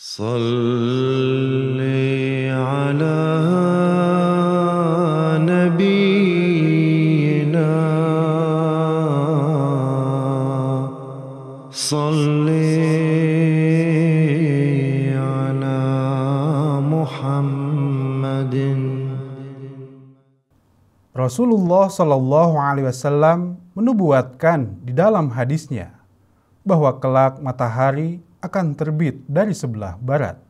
صل على نبينا صل على محمد Rasulullah Shallallahu Alaihi Wasallam menubuatkan di dalam hadisnya bahwa kelak matahari akan terbit dari sebelah barat.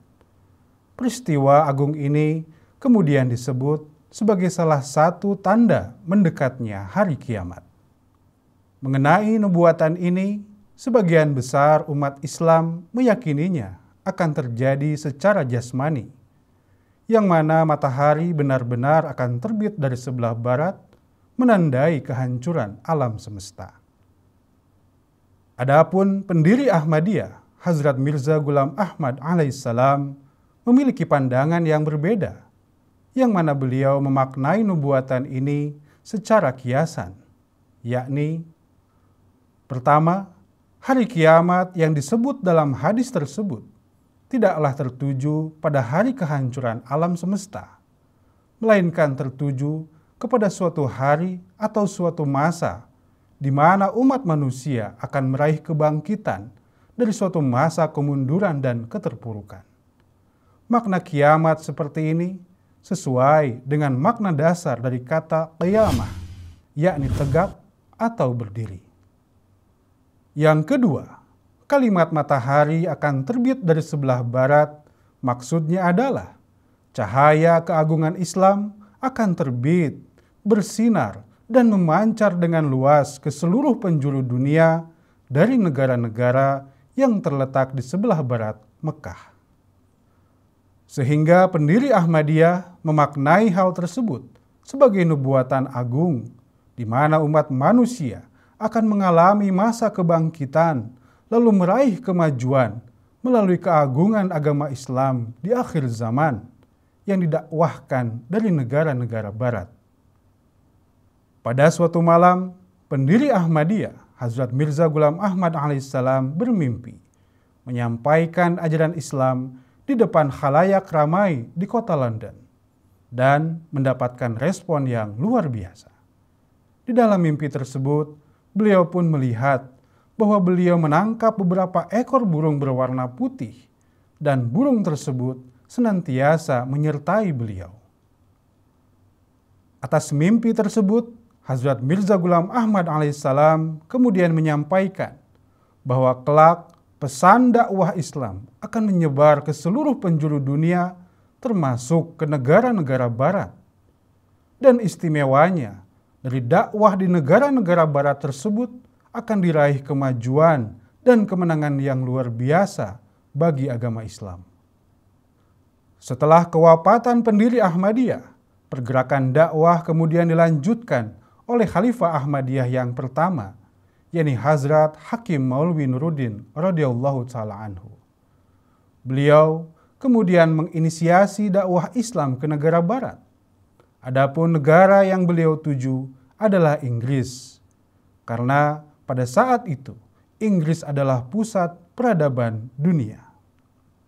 Peristiwa agung ini kemudian disebut sebagai salah satu tanda mendekatnya hari kiamat. Mengenai nubuatan ini, sebagian besar umat Islam meyakininya akan terjadi secara jasmani, yang mana matahari benar-benar akan terbit dari sebelah barat, menandai kehancuran alam semesta. Adapun pendiri Ahmadiyah Hazrat Mirza Gulam Ahmad alaihissalam memiliki pandangan yang berbeda, yang mana beliau memaknai nubuatan ini secara kiasan, yakni pertama, hari kiamat yang disebut dalam hadis tersebut tidaklah tertuju pada hari kehancuran alam semesta, melainkan tertuju kepada suatu hari atau suatu masa di mana umat manusia akan meraih kebangkitan dari suatu masa kemunduran dan keterpurukan. Makna kiamat seperti ini sesuai dengan makna dasar dari kata qiyamah, yakni tegak atau berdiri. Yang kedua, kalimat matahari akan terbit dari sebelah barat maksudnya adalah cahaya keagungan Islam akan terbit, bersinar, dan memancar dengan luas ke seluruh penjuru dunia dari negara-negara yang terletak di sebelah barat Mekah. Sehingga pendiri Ahmadiyah memaknai hal tersebut sebagai nubuatan agung di mana umat manusia akan mengalami masa kebangkitan lalu meraih kemajuan melalui keagungan agama Islam di akhir zaman yang didakwahkan dari negara-negara barat. Pada suatu malam, pendiri Ahmadiyah Hazrat Mirza Gulam Ahmad alaihissalam bermimpi menyampaikan ajaran Islam di depan khalayak ramai di kota London dan mendapatkan respon yang luar biasa. Di dalam mimpi tersebut, beliau pun melihat bahwa beliau menangkap beberapa ekor burung berwarna putih dan burung tersebut senantiasa menyertai beliau. Atas mimpi tersebut, Hazrat Mirza Gulam Ahmad alaihissalam kemudian menyampaikan bahwa kelak pesan dakwah Islam akan menyebar ke seluruh penjuru dunia termasuk ke negara-negara barat. Dan istimewanya, dari dakwah di negara-negara barat tersebut akan diraih kemajuan dan kemenangan yang luar biasa bagi agama Islam. Setelah kewafatan pendiri Ahmadiyah, pergerakan dakwah kemudian dilanjutkan oleh Khalifah Ahmadiyah yang pertama, yakni Hazrat Hakim Maulwi Nuruddin radhiyallahu taala anhu. Beliau kemudian menginisiasi dakwah Islam ke negara barat. Adapun negara yang beliau tuju adalah Inggris. Karena pada saat itu Inggris adalah pusat peradaban dunia.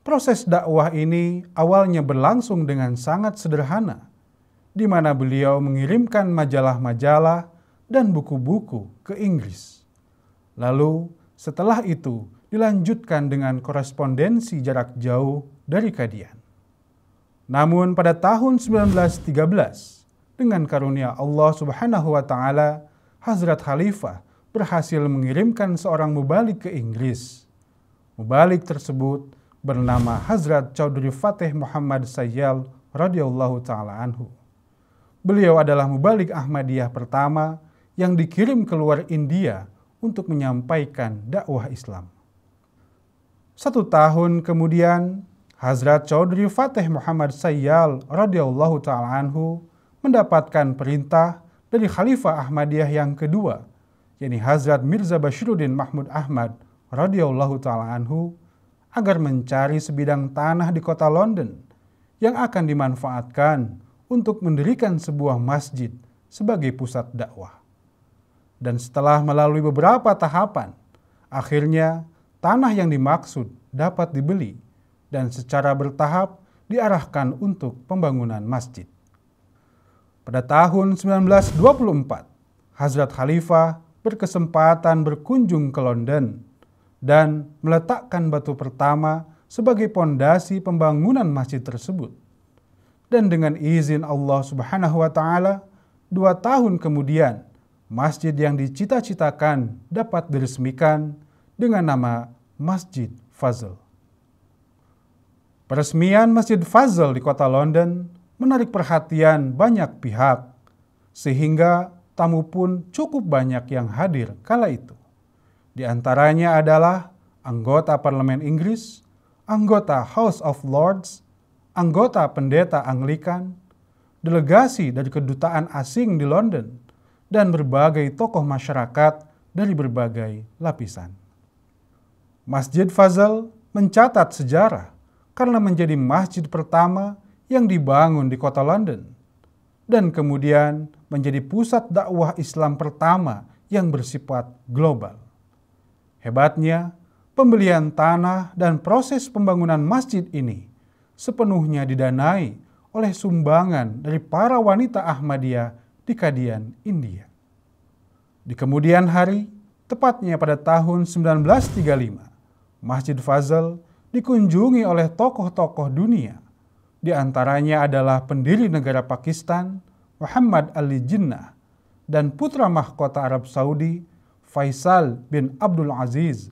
Proses dakwah ini awalnya berlangsung dengan sangat sederhana di mana beliau mengirimkan majalah-majalah dan buku-buku ke Inggris. Lalu, setelah itu dilanjutkan dengan korespondensi jarak jauh dari Kadian. Namun pada tahun 1913, dengan karunia Allah Subhanahu wa taala, Hazrat Khalifah berhasil mengirimkan seorang mubalik ke Inggris. Mubalik tersebut bernama Hazrat Chaudhry Fateh Muhammad Sayyal radhiyallahu taala anhu. Beliau adalah mubalik Ahmadiyah pertama yang dikirim keluar India untuk menyampaikan dakwah Islam. Satu tahun kemudian, Hazrat Chaudhry Fateh Muhammad Sayyal radhiyallahu taala anhu mendapatkan perintah dari Khalifah Ahmadiyah yang kedua, yaitu Hazrat Mirza Bashiruddin Mahmud Ahmad radhiyallahu taala anhu agar mencari sebidang tanah di kota London yang akan dimanfaatkan untuk mendirikan sebuah masjid sebagai pusat dakwah. Dan setelah melalui beberapa tahapan, akhirnya tanah yang dimaksud dapat dibeli dan secara bertahap diarahkan untuk pembangunan masjid. Pada tahun 1924, Hazrat Khalifah berkesempatan berkunjung ke London dan meletakkan batu pertama sebagai pondasi pembangunan masjid tersebut dan dengan izin Allah Subhanahu wa taala dua tahun kemudian masjid yang dicita-citakan dapat diresmikan dengan nama Masjid Fazl. Peresmian Masjid Fazl di kota London menarik perhatian banyak pihak sehingga tamu pun cukup banyak yang hadir kala itu. Di antaranya adalah anggota parlemen Inggris, anggota House of Lords, anggota pendeta Anglikan, delegasi dari kedutaan asing di London, dan berbagai tokoh masyarakat dari berbagai lapisan. Masjid Fazal mencatat sejarah karena menjadi masjid pertama yang dibangun di kota London dan kemudian menjadi pusat dakwah Islam pertama yang bersifat global. Hebatnya, pembelian tanah dan proses pembangunan masjid ini sepenuhnya didanai oleh sumbangan dari para wanita Ahmadiyah di Kadian, India. Di kemudian hari, tepatnya pada tahun 1935, Masjid Fazl dikunjungi oleh tokoh-tokoh dunia. Di antaranya adalah pendiri negara Pakistan, Muhammad Ali Jinnah, dan putra mahkota Arab Saudi, Faisal bin Abdul Aziz.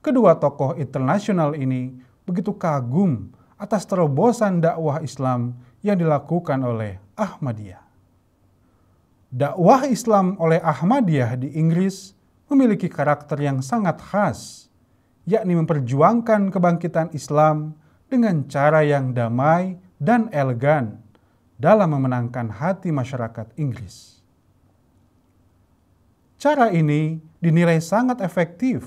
Kedua tokoh internasional ini begitu kagum atas terobosan dakwah Islam yang dilakukan oleh Ahmadiyah. Dakwah Islam oleh Ahmadiyah di Inggris memiliki karakter yang sangat khas, yakni memperjuangkan kebangkitan Islam dengan cara yang damai dan elegan dalam memenangkan hati masyarakat Inggris. Cara ini dinilai sangat efektif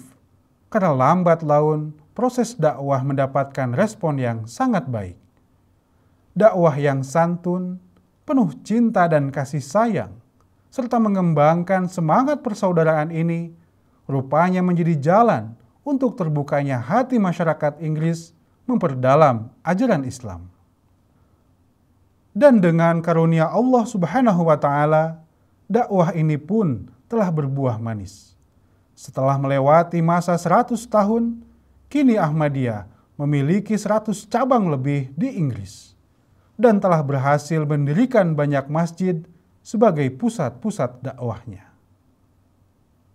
karena lambat laun proses dakwah mendapatkan respon yang sangat baik. Dakwah yang santun, penuh cinta dan kasih sayang, serta mengembangkan semangat persaudaraan ini, rupanya menjadi jalan untuk terbukanya hati masyarakat Inggris memperdalam ajaran Islam. Dan dengan karunia Allah Subhanahu wa Ta'ala, dakwah ini pun telah berbuah manis. Setelah melewati masa 100 tahun, Kini Ahmadiyah memiliki 100 cabang lebih di Inggris dan telah berhasil mendirikan banyak masjid sebagai pusat-pusat dakwahnya.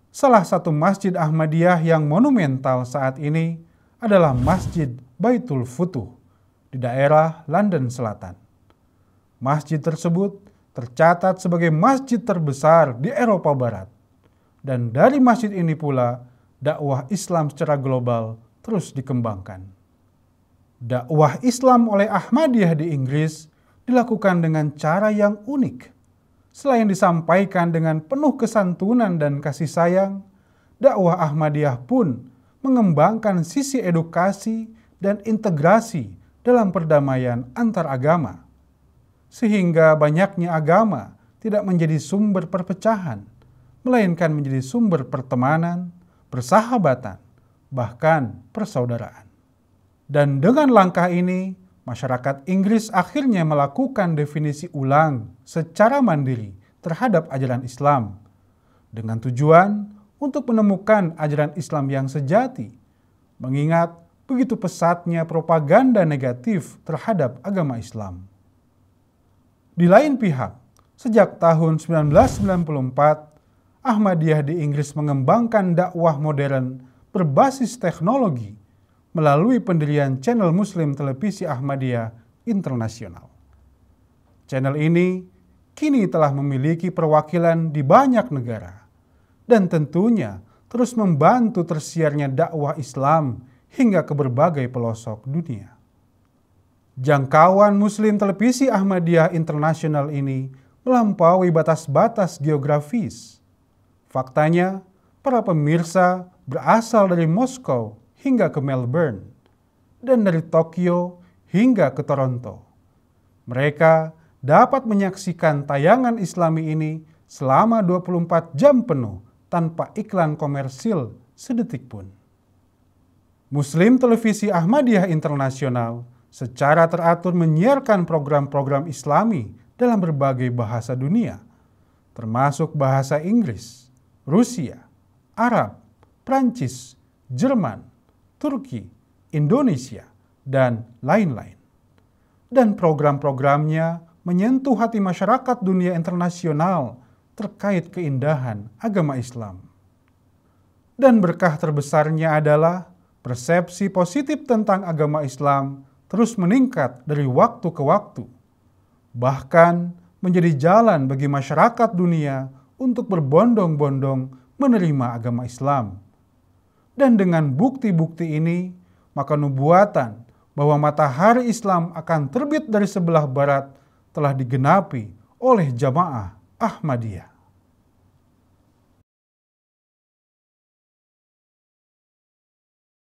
Salah satu masjid Ahmadiyah yang monumental saat ini adalah Masjid Baitul Futuh di daerah London Selatan. Masjid tersebut tercatat sebagai masjid terbesar di Eropa Barat. Dan dari masjid ini pula dakwah Islam secara global terus dikembangkan. Dakwah Islam oleh Ahmadiyah di Inggris dilakukan dengan cara yang unik. Selain disampaikan dengan penuh kesantunan dan kasih sayang, dakwah Ahmadiyah pun mengembangkan sisi edukasi dan integrasi dalam perdamaian antar agama. Sehingga banyaknya agama tidak menjadi sumber perpecahan, melainkan menjadi sumber pertemanan, persahabatan, bahkan persaudaraan. Dan dengan langkah ini, masyarakat Inggris akhirnya melakukan definisi ulang secara mandiri terhadap ajaran Islam dengan tujuan untuk menemukan ajaran Islam yang sejati, mengingat begitu pesatnya propaganda negatif terhadap agama Islam. Di lain pihak, sejak tahun 1994, Ahmadiyah di Inggris mengembangkan dakwah modern berbasis teknologi melalui pendirian channel Muslim Televisi Ahmadiyah Internasional. Channel ini kini telah memiliki perwakilan di banyak negara dan tentunya terus membantu tersiarnya dakwah Islam hingga ke berbagai pelosok dunia. Jangkauan Muslim Televisi Ahmadiyah Internasional ini melampaui batas-batas geografis. Faktanya, para pemirsa berasal dari Moskow hingga ke Melbourne, dan dari Tokyo hingga ke Toronto. Mereka dapat menyaksikan tayangan islami ini selama 24 jam penuh tanpa iklan komersil sedetik pun. Muslim Televisi Ahmadiyah Internasional secara teratur menyiarkan program-program islami dalam berbagai bahasa dunia, termasuk bahasa Inggris, Rusia, Arab, Prancis, Jerman, Turki, Indonesia, dan lain-lain. Dan program-programnya menyentuh hati masyarakat dunia internasional terkait keindahan agama Islam. Dan berkah terbesarnya adalah persepsi positif tentang agama Islam terus meningkat dari waktu ke waktu, bahkan menjadi jalan bagi masyarakat dunia untuk berbondong-bondong menerima agama Islam. Dan dengan bukti-bukti ini, maka nubuatan bahwa matahari Islam akan terbit dari sebelah barat telah digenapi oleh jamaah Ahmadiyah.